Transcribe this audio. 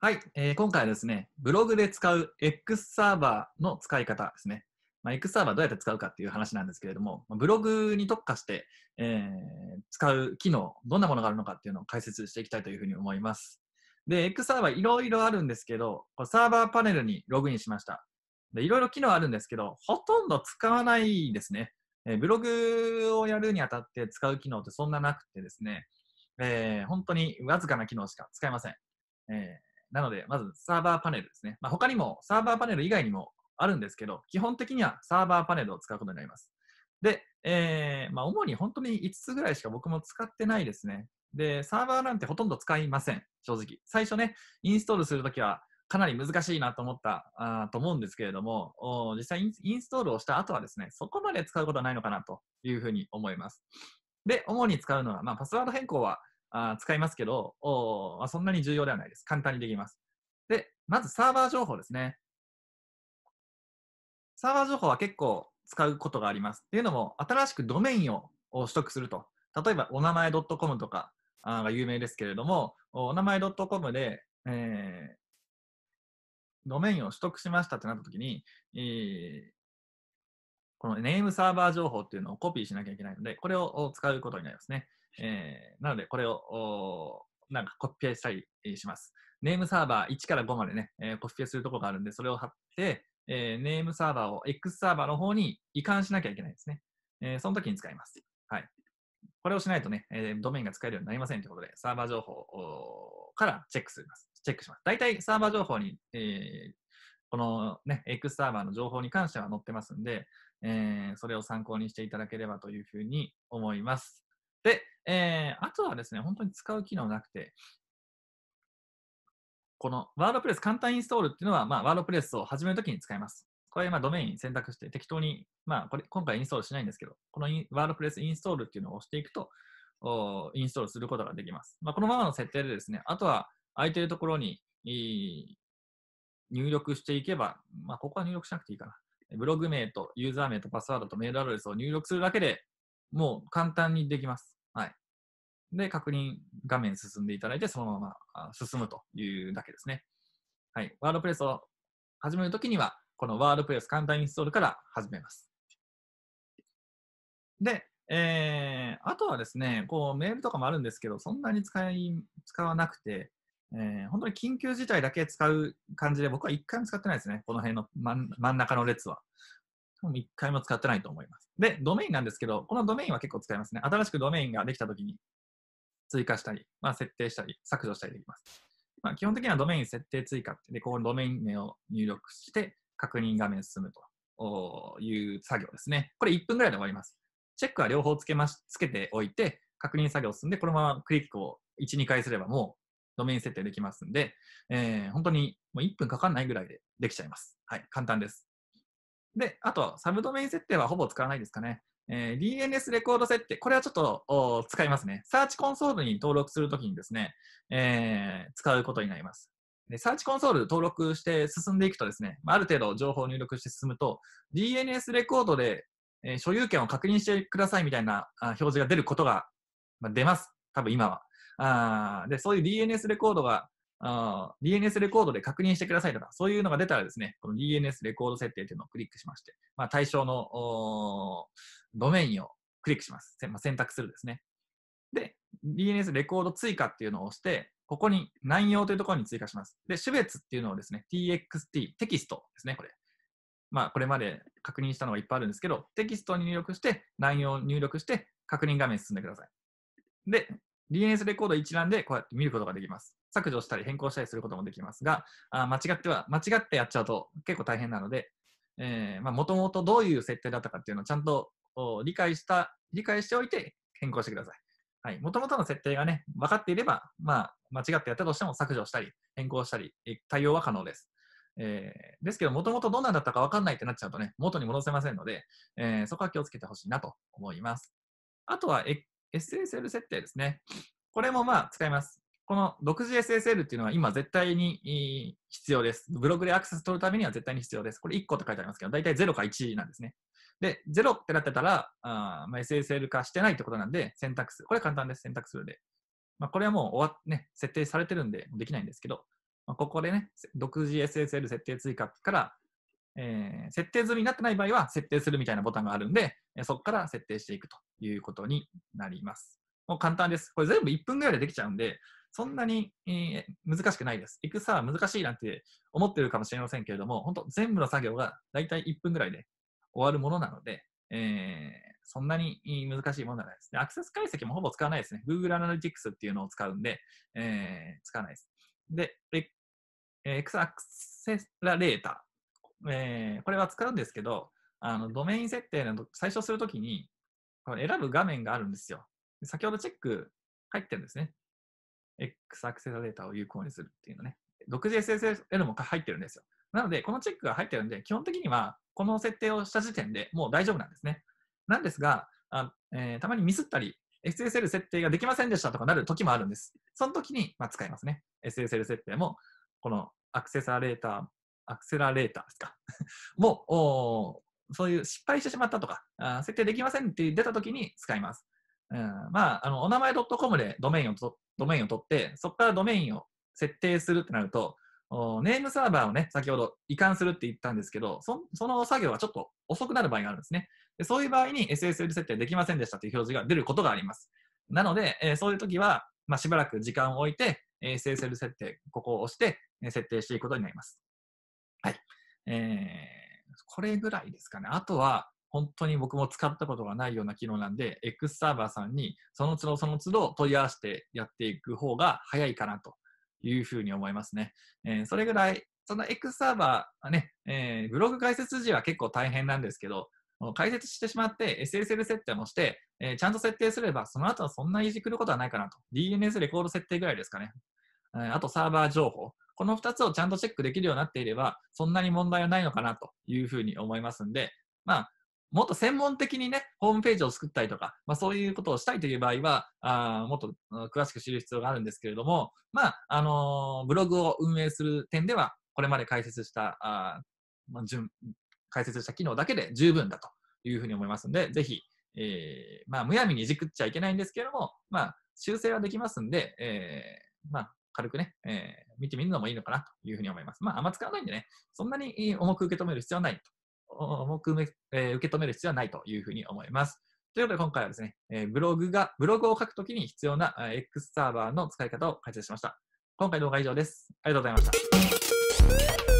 はい、えー、今回はですね、ブログで使う X サーバーの使い方ですね。まあ、X サーバーどうやって使うかっていう話なんですけれども、ブログに特化して、えー、使う機能、どんなものがあるのかっていうのを解説していきたいというふうに思います。で、X サーバーいろいろあるんですけど、サーバーパネルにログインしました。で、いろいろ機能あるんですけど、ほとんど使わないですね。えー、ブログをやるにあたって使う機能ってそんななくてですね、えー、本当にわずかな機能しか使えません。えーなので、まずサーバーパネルですね。まあ、他にもサーバーパネル以外にもあるんですけど、基本的にはサーバーパネルを使うことになります。で、えー、まあ、主に本当に5つぐらいしか僕も使ってないですね。で、サーバーなんてほとんど使いません、正直。最初ね、インストールするときはかなり難しいなと思ったあと思うんですけれども、実際インストールをした後はですね、そこまで使うことはないのかなというふうに思います。で、主に使うのは、まあ、パスワード変更はあ使いますけど、おまあ、そんなに重要ではないです。簡単にできます。で、まずサーバー情報ですね。サーバー情報は結構使うことがあります。っていうのも、新しくドメインを取得すると。例えば、お名前 .com とかが有名ですけれども、お名前 .com で、えー、ドメインを取得しましたってなったときに、えー、このネームサーバー情報っていうのをコピーしなきゃいけないので、これを使うことになりますね。えー、なので、これを、なんかコピペしたりします。ネームサーバー1から5までね、えー、コピペするところがあるんで、それを貼って、えー、ネームサーバーを X サーバーの方に移管しなきゃいけないですね。えー、その時に使います。はい。これをしないとね、えー、ドメインが使えるようになりませんということで、サーバー情報からチェックします。チェックします。大体サーバー情報に、えー、このね、X サーバーの情報に関しては載ってますんで、えー、それを参考にしていただければというふうに思います。えー、あとはですね、本当に使う機能なくて、このワードプレス簡単インストールっていうのは、まあ、ワードプレスを始めるときに使います。これ、まあ、ドメイン選択して適当に、まあ、これ、今回インストールしないんですけど、このワードプレスインストールっていうのを押していくと、おインストールすることができます。まあ、このままの設定でですね、あとは空いてるところに入力していけば、まあ、ここは入力しなくていいかな。ブログ名とユーザー名とパスワードとメールアドレスを入力するだけでもう簡単にできます。で、確認画面進んでいただいて、そのまま進むというだけですね。はい。ワードプレスを始めるときには、このワードプレス簡単インストールから始めます。で、えー、あとはですね、こうメールとかもあるんですけど、そんなに使い、使わなくて、えー、本当に緊急事態だけ使う感じで、僕は一回も使ってないですね。この辺の真真ん中の列は。一回も使ってないと思います。で、ドメインなんですけど、このドメインは結構使いますね。新しくドメインができたときに、追加したり、まあ、設定したり、削除したりできます。まあ、基本的にはドメイン設定追加って、で、ここのドメイン名を入力して、確認画面進むという作業ですね。これ1分ぐらいで終わります。チェックは両方つけまし、つけておいて、確認作業を進んで、このままクリックを1、2回すればもうドメイン設定できますんで、えー、本当にもう1分かかんないぐらいでできちゃいます。はい、簡単です。で、あと、サブドメイン設定はほぼ使わないですかね。えー、DNS レコード設定、これはちょっと使いますね。サーチコンソールに登録するときにですね、えー、使うことになります。で、サーチコンソール登録して進んでいくとですね、ある程度情報を入力して進むと、DNS レコードで、えー、所有権を確認してくださいみたいな表示が出ることが、まあ、出ます。多分今は。あで、そういう DNS レコードがあ DNS レコードで確認してくださいとか、そういうのが出たらですね、この DNS レコード設定というのをクリックしまして、まあ、対象のドメインをクリックします。まあ、選択するですね。で、DNS レコード追加っていうのを押して、ここに内容というところに追加します。で、種別っていうのをですね、txt、テキストですね、これ。まあ、これまで確認したのがいっぱいあるんですけど、テキストに入力して、内容を入力して、確認画面進んでください。で、DNS レコード一覧でこうやって見ることができます。削除したり変更したりすることもできますが、あ間違っては、間違ってやっちゃうと結構大変なので、もともとどういう設定だったかっていうのをちゃんと理解した、理解しておいて変更してください。はい。もともとの設定がね、分かっていれば、まあ、間違ってやったとしても削除したり、変更したり、対応は可能です。えー、ですけど、もともとどんなんだったか分かんないってなっちゃうとね、元に戻せませんので、えー、そこは気をつけてほしいなと思います。あとは、SSL 設定ですね。これもまあ使います。この独自 SSL っていうのは今絶対に必要です。ブログでアクセス取るためには絶対に必要です。これ1個って書いてありますけど、大体0か1なんですね。で、0ってなってたら、あまあ、SSL 化してないってことなんで、選択数。これ簡単です、選択数で。まあ、これはもう終わね、設定されてるんで、できないんですけど、まあ、ここでね、独自 SSL 設定追加から、えー、設定済みになってない場合は、設定するみたいなボタンがあるんで、そこから設定していくということになります。もう簡単です。これ全部1分ぐらいでできちゃうんで、そんなに、えー、難しくないです。エクサ難しいなんて思ってるかもしれませんけれども、本当全部の作業が大体1分ぐらいで終わるものなので、えー、そんなに難しいものではないです。で、アクセス解析もほぼ使わないですね。Google Analytics っていうのを使うんで、えー、使わないです。で、エクサアクセラレーター、えー、これは使うんですけど、あのドメイン設定の最初するときに、選ぶ画面があるんですよ。先ほどチェック入ってるんですね。X アクセラデータを有効にするっていうのね。独自 SSL も入ってるんですよ。なので、このチェックが入ってるんで、基本的にはこの設定をした時点でもう大丈夫なんですね。なんですが、あえー、たまにミスったり、SSL 設定ができませんでしたとかなる時もあるんです。その時に、まあ、使いますね。SSL 設定も、このアクセサレーター、アクセラレーターですか。もう、そういう失敗してしまったとか、あ設定できませんって出た時に使います。うん、まあ、あの、お名前 .com でドメインをドメインを取って、そこからドメインを設定するってなると、ネームサーバーをね、先ほど移管するって言ったんですけど、その作業はちょっと遅くなる場合があるんですね。でそういう場合に SSL 設定できませんでしたという表示が出ることがあります。なので、えー、そういう時は、まあ、しばらく時間を置いて、SSL 設定、ここを押して、設定していくことになります。はい。えー、これぐらいですかね。あとは、本当に僕も使ったことがないような機能なんで、X サーバーさんにその都度その都度問い合わせてやっていく方が早いかなというふうに思いますね。えー、それぐらい、その X サーバーはね、えー、ブログ解説時は結構大変なんですけど、解説してしまって SSL 設定もして、えー、ちゃんと設定すれば、その後はそんなにいじくることはないかなと。DNS レコード設定ぐらいですかね。あとサーバー情報。この2つをちゃんとチェックできるようになっていれば、そんなに問題はないのかなというふうに思いますんで、まあ、もっと専門的にね、ホームページを作ったりとか、まあ、そういうことをしたいという場合は、あもっと詳しく知る必要があるんですけれども、まあ、あのー、ブログを運営する点では、これまで解説した、あまあ、順解説した機能だけで十分だというふうに思いますので、ぜひ、えー、まあ、むやみにいじくっちゃいけないんですけれども、まあ、修正はできますんで、えー、まあ、軽くね、えー、見てみるのもいいのかなというふうに思います。まあ、あんま使わないんでね、そんなに重く受け止める必要はないと重くえー、受け止める必要はないというふうに思います。ということで今回はですね、えー、ブログが、ブログを書くときに必要な X サーバーの使い方を解説しました。今回の動画は以上です。ありがとうございました。